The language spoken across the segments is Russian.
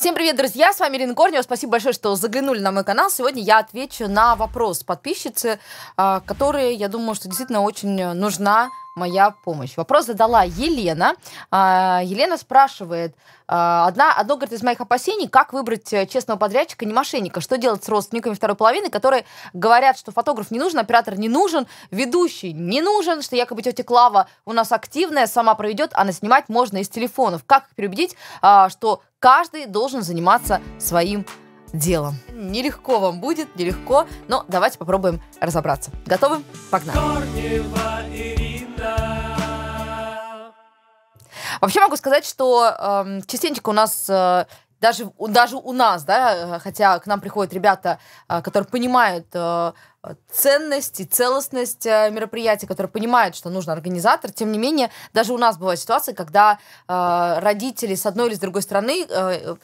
Всем привет, друзья! С вами Ирина Корнева. Спасибо большое, что заглянули на мой канал. Сегодня я отвечу на вопрос подписчицы, а, которая, я думаю, что действительно очень нужна моя помощь. Вопрос задала Елена. А, Елена спрашивает, а, одна, одно, говорит, из моих опасений, как выбрать э, честного подрядчика, не мошенника, что делать с родственниками второй половины, которые говорят, что фотограф не нужен, оператор не нужен, ведущий не нужен, что якобы тетя Клава у нас активная, сама проведет, а наснимать можно из телефонов. Как их переубедить, а, что каждый должен заниматься своим делом. Нелегко вам будет, нелегко, но давайте попробуем разобраться. Готовы? Погнали! Вообще могу сказать, что э, частенько у нас э, даже, даже у нас, да, э, хотя к нам приходят ребята, э, которые понимают э, ценность и целостность э, мероприятия, которые понимают, что нужен организатор. Тем не менее, даже у нас бывают ситуации, когда э, родители с одной или с другой стороны э,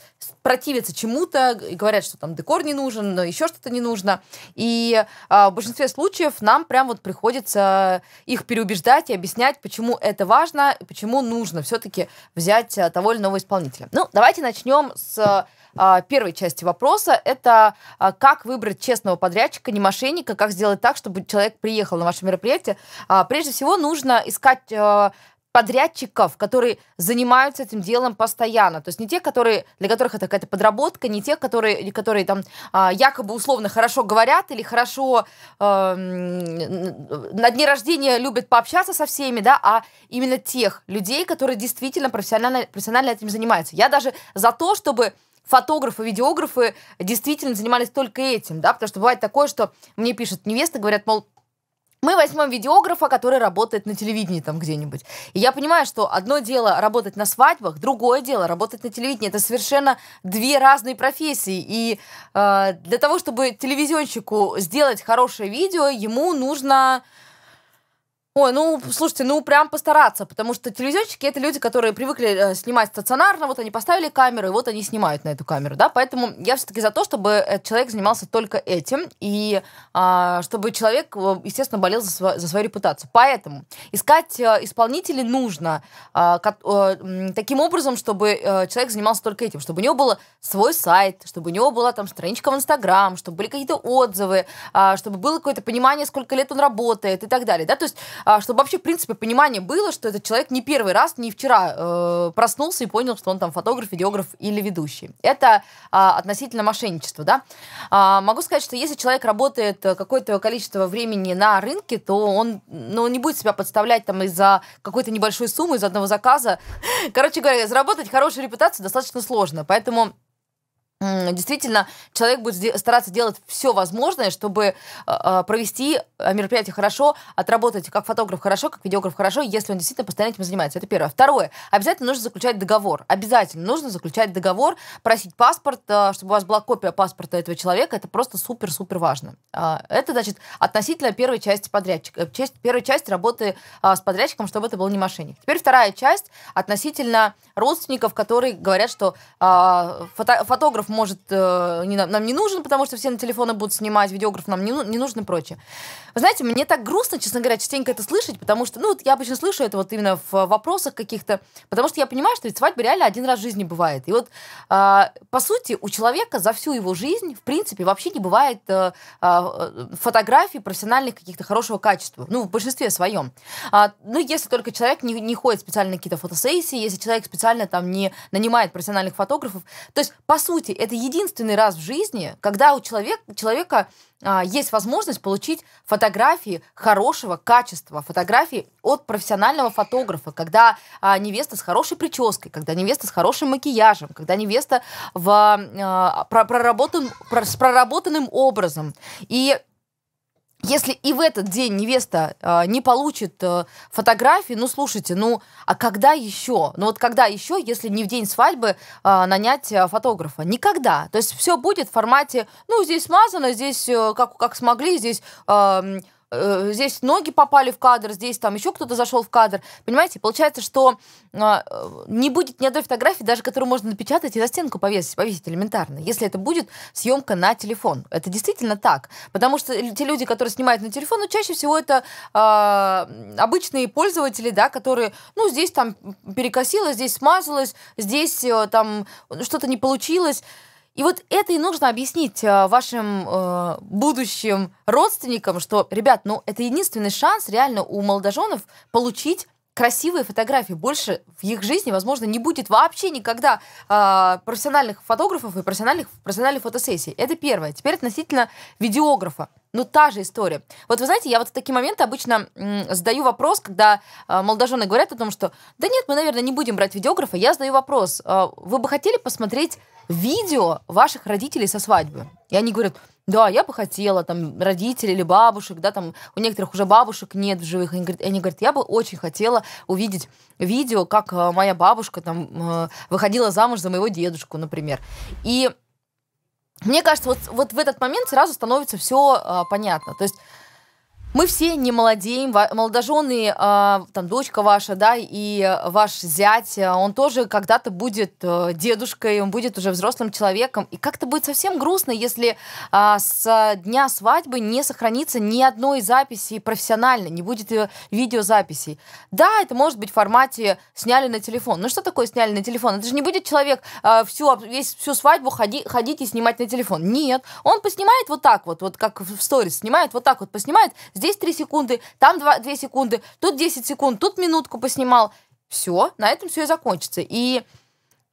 противятся чему-то и говорят, что там декор не нужен, еще что-то не нужно. И э, в большинстве случаев нам прям вот приходится их переубеждать и объяснять, почему это важно и почему нужно все-таки взять э, того или иного исполнителя. Ну, давайте начнем с э, а, первой части вопроса. Это а, как выбрать честного подрядчика, не мошенника, как сделать так, чтобы человек приехал на ваше мероприятие. А, прежде всего нужно искать подрядчиков, которые занимаются этим делом постоянно. То есть не те, которые, для которых это какая-то подработка, не те, которые, которые там якобы условно хорошо говорят или хорошо э, на дни рождения любят пообщаться со всеми, да, а именно тех людей, которые действительно профессионально, профессионально этим занимаются. Я даже за то, чтобы фотографы, видеографы действительно занимались только этим, да, потому что бывает такое, что мне пишут невесты, говорят, мол, мы возьмем видеографа, который работает на телевидении там где-нибудь. И я понимаю, что одно дело работать на свадьбах, другое дело работать на телевидении. Это совершенно две разные профессии. И э, для того, чтобы телевизионщику сделать хорошее видео, ему нужно Ой, ну, слушайте, ну, прям постараться, потому что телевизионщики — это люди, которые привыкли э, снимать стационарно, вот они поставили камеру, и вот они снимают на эту камеру, да, поэтому я все-таки за то, чтобы человек занимался только этим, и э, чтобы человек, э, естественно, болел за, св- за свою репутацию. Поэтому искать э, исполнителей нужно а, э, э, таким образом, чтобы э, человек занимался только этим, чтобы у него был свой сайт, чтобы у него была там страничка в Инстаграм, чтобы были какие-то отзывы, э, чтобы было какое-то понимание, сколько лет он работает и так далее, да, то есть а, чтобы вообще, в принципе, понимание было, что этот человек не первый раз, не вчера э, проснулся и понял, что он там фотограф, видеограф или ведущий. Это э, относительно мошенничества, да. Э, могу сказать, что если человек работает э, какое-то количество времени на рынке, то он, ну, не будет себя подставлять там из-за какой-то небольшой суммы, из одного заказа. Короче говоря, заработать хорошую репутацию достаточно сложно, поэтому действительно человек будет стараться делать все возможное, чтобы а, а, провести э, мероприятие хорошо, отработать как фотограф хорошо, как видеограф хорошо, если он действительно постоянно этим занимается. Это первое. Второе. Обязательно нужно заключать договор. Обязательно нужно заключать договор, просить паспорт, э, чтобы у вас была копия паспорта этого человека. Это просто супер-супер важно. А, это, значит, относительно первой части подрядчика, э, часть, первой части работы с подрядчиком, чтобы это был не мошенник. Теперь вторая часть относительно родственников, которые говорят, что фото фотограф видеограф может э, не, нам не нужен, потому что все на телефоны будут снимать, видеограф нам не, ну, не нужен и прочее. Вы знаете, мне так грустно, честно говоря, частенько это слышать, потому что, ну, вот я обычно слышу это вот именно в вопросах каких-то, потому что я понимаю, что ведь свадьба реально один раз в жизни бывает. И вот, э, по сути, у человека за всю его жизнь, в принципе, вообще не бывает э, а, э, фотографий профессиональных каких-то хорошего качества, ну, в большинстве своем. А, ну, если только человек не, не ходит специально на какие-то фотосессии, если человек специально там не нанимает профессиональных фотографов. То есть, по сути, это единственный раз в жизни, когда у человек, человека а, есть возможность получить фотографии хорошего качества, фотографии от профессионального фотографа, когда а, невеста с хорошей прической, когда невеста с хорошим макияжем, когда невеста в, а, а проработан, с проработанным образом. И если и в этот день невеста э, не получит э, фотографии, ну слушайте, ну а когда еще? Ну вот когда еще, если не в день свадьбы э, нанять э, фотографа? Никогда. То есть все будет в формате, ну здесь смазано, здесь э, как, как смогли, здесь... Э, Э, здесь ноги попали в кадр, здесь там еще кто-то зашел в кадр. Понимаете, получается, что э, не будет ни одной фотографии, даже которую можно напечатать и на стенку повесить, повесить элементарно, если это будет съемка на телефон. Это действительно так. Потому что те люди, которые снимают на телефон, ну, чаще всего это э, обычные пользователи, да, которые, ну, здесь там перекосило, здесь смазалось, здесь э, там что-то не получилось. И вот это и нужно объяснить э, вашим э, будущим родственникам, что, ребят, ну это единственный шанс реально у молодоженов получить красивые фотографии. Больше в их жизни, возможно, не будет вообще никогда э, профессиональных фотографов и профессиональных, профессиональных фотосессий. Это первое. Теперь относительно видеографа. Ну, та же история. Вот вы знаете, я вот в такие моменты обычно м, задаю вопрос, когда э, молодожены говорят о том, что да нет, мы, наверное, не будем брать видеографа. Я задаю вопрос, э, вы бы хотели посмотреть видео ваших родителей со свадьбы. И они говорят, да, я бы хотела, там, родителей или бабушек, да, там, у некоторых уже бабушек нет в живых. Они говорят, они говорят я бы очень хотела увидеть видео, как э, моя бабушка, там, э, выходила замуж за моего дедушку, например. И мне кажется, вот, вот в этот момент сразу становится все а, э, понятно. То есть мы все не молодеем, молодожены, а, там, дочка ваша, да, и ваш зять, э, он тоже когда-то будет э, дедушкой, он будет уже взрослым человеком. И как-то будет совсем грустно, если а, с дня свадьбы не сохранится ни одной записи профессионально, не будет э, видеозаписей. Да, это может быть в формате «сняли на телефон». Ну что такое «сняли на телефон»? Это же не будет человек всю, весь, всю свадьбу ходи, ходить и снимать на телефон. Нет, он поснимает вот так вот, вот как в сторис снимает, вот так вот поснимает, здесь здесь 3 секунды, там 2, 2 секунды, тут 10 секунд, тут минутку поснимал. Все, на этом все и закончится. И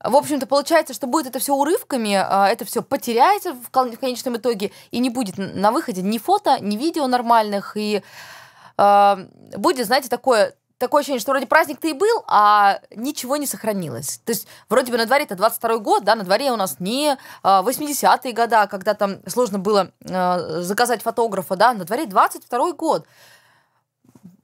в общем-то, получается, что будет это все урывками, а, это все потеряется в конечном итоге, и не будет на выходе ни фото, ни видео нормальных, и э, будет, знаете, такое такое ощущение, что вроде праздник-то и был, а ничего не сохранилось. То есть вроде бы на дворе это 22 год, да, на дворе у нас не 80-е а, года, когда там сложно было а, заказать фотографа, да, на дворе 22 год.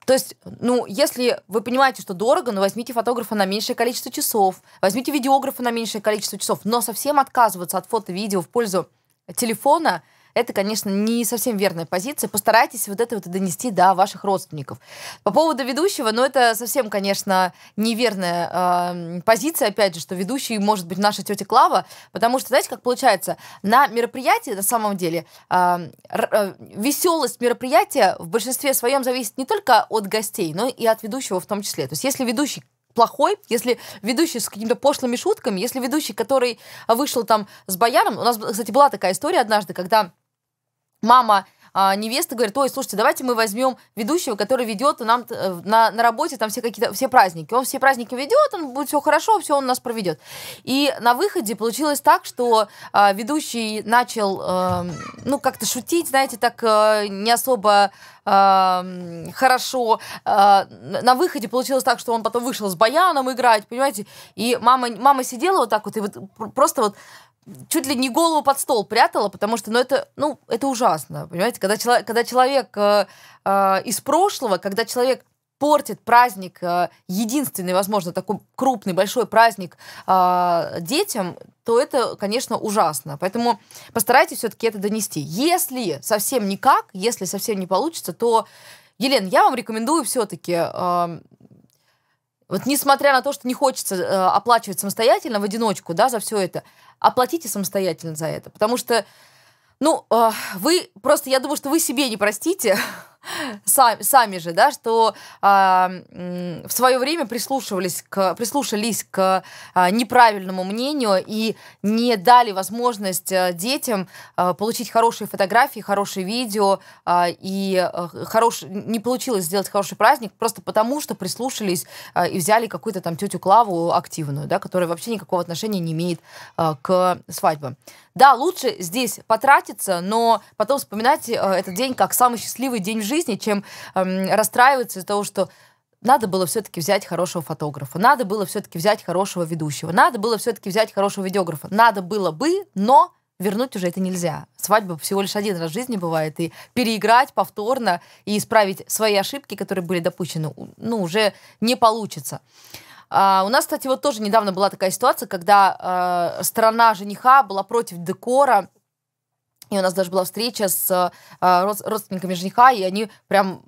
То есть, ну, если вы понимаете, что дорого, ну, возьмите фотографа на меньшее количество часов, возьмите видеографа на меньшее количество часов, но совсем отказываться от фото-видео в пользу телефона – это, конечно, не совсем верная позиция. Постарайтесь вот это вот донести до ваших родственников. По поводу ведущего, ну, это совсем, конечно, неверная э, позиция, опять же, что ведущий может быть наша тетя Клава, потому что, знаете, как получается, на мероприятии, на самом деле, эм, э, э, веселость мероприятия в большинстве своем зависит не только от гостей, но и от ведущего в том числе. То есть если ведущий плохой, если ведущий с какими-то пошлыми шутками, если ведущий, который вышел там с баяном, у нас, кстати, была такая история однажды, когда мама а, невеста говорит, ой, слушайте, давайте мы возьмем ведущего, который ведет нам э, на, на работе там все какие-то, все праздники. Он все праздники ведет, он будет все хорошо, все он нас проведет. И на выходе получилось так, что а, ведущий начал, а, ну, как-то шутить, знаете, так а, не особо хорошо. На выходе получилось так, что он потом вышел с баяном играть, понимаете? И мама, мама сидела вот так вот, и вот просто вот чуть ли не голову под стол прятала, потому что, ну, это, ну, это ужасно, понимаете? Когда, чело, когда человек э, э, из прошлого, когда человек портит праздник, э, единственный, возможно, такой крупный, большой праздник э, детям, то это, конечно, ужасно. Поэтому постарайтесь все-таки это донести. Если совсем никак, если совсем не получится, то Елена, я вам рекомендую все-таки э, вот несмотря на то, что не хочется э, оплачивать самостоятельно в одиночку, да, за все это, оплатите самостоятельно за это, потому что, ну, э, вы просто, я думаю, что вы себе не простите, сами, сами же, да, что э, в свое время прислушивались к, прислушались к э, неправильному мнению и не дали возможность э, детям э, получить хорошие фотографии, хорошие видео, а, э, и хорош, не получилось сделать хороший праздник просто потому, что прислушались э, и взяли какую-то там тетю Клаву активную, да, которая вообще никакого отношения не имеет э, к свадьбе. Да, лучше здесь потратиться, но потом вспоминать э, этот день как самый счастливый день в жизни, чем эм, расстраиваться из-за того, что надо было все-таки взять хорошего фотографа, надо было все-таки взять хорошего ведущего, надо было все-таки взять хорошего видеографа, надо было бы, но вернуть уже это нельзя. Свадьба всего лишь один раз в жизни бывает, и переиграть повторно и исправить свои ошибки, которые были допущены, ну, уже не получится. А, у нас, кстати, вот тоже недавно была такая ситуация, когда э, сторона жениха была против декора, и у нас даже была встреча с э, родственниками жениха, и они прям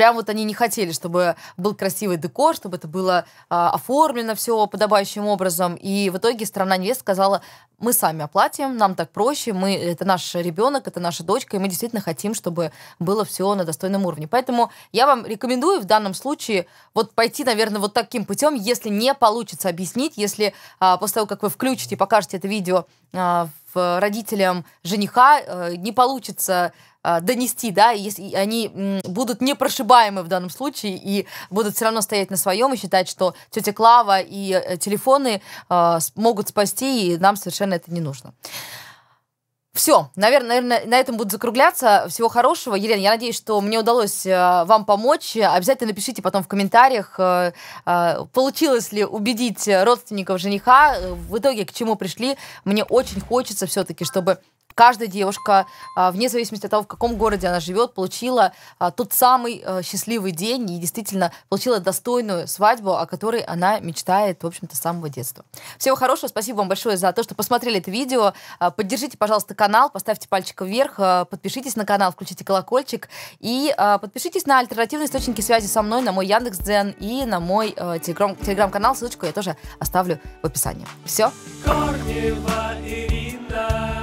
Прям вот они не хотели, чтобы был красивый декор, чтобы это было а, оформлено все подобающим образом. И в итоге страна невест сказала, мы сами оплатим, нам так проще, мы, это наш ребенок, это наша дочка, и мы действительно хотим, чтобы было все на достойном уровне. Поэтому я вам рекомендую в данном случае вот пойти, наверное, вот таким путем, если не получится объяснить, если а, после того, как вы включите и покажете это видео а, родителям жениха, э, не получится а, донести, да, если они будут непрошибаемы в данном случае и будут все равно стоять на своем и считать, что тетя Клава и э, телефоны а, могут спасти, и нам совершенно это не нужно. Все, наверное, наверное, на этом буду закругляться. Всего хорошего. Елена, я надеюсь, что мне удалось э, вам помочь. Обязательно напишите потом в комментариях, э, получилось ли убедить родственников жениха, в итоге к чему пришли. Мне очень хочется все-таки, чтобы каждая девушка, а, вне зависимости от того, в каком городе она живет, получила а, тот самый э, счастливый день и действительно получила достойную свадьбу, о которой она мечтает, в общем-то, с самого детства. Всего хорошего, спасибо вам большое за то, что посмотрели это видео. А, поддержите, пожалуйста, канал, поставьте пальчик вверх, подпишитесь на канал, включите колокольчик и подпишитесь на альтернативные источники связи со мной, на мой Яндекс.Дзен и на мой э, телеграм- канал Ссылочку я тоже оставлю в описании. Все. Корнева Ирина.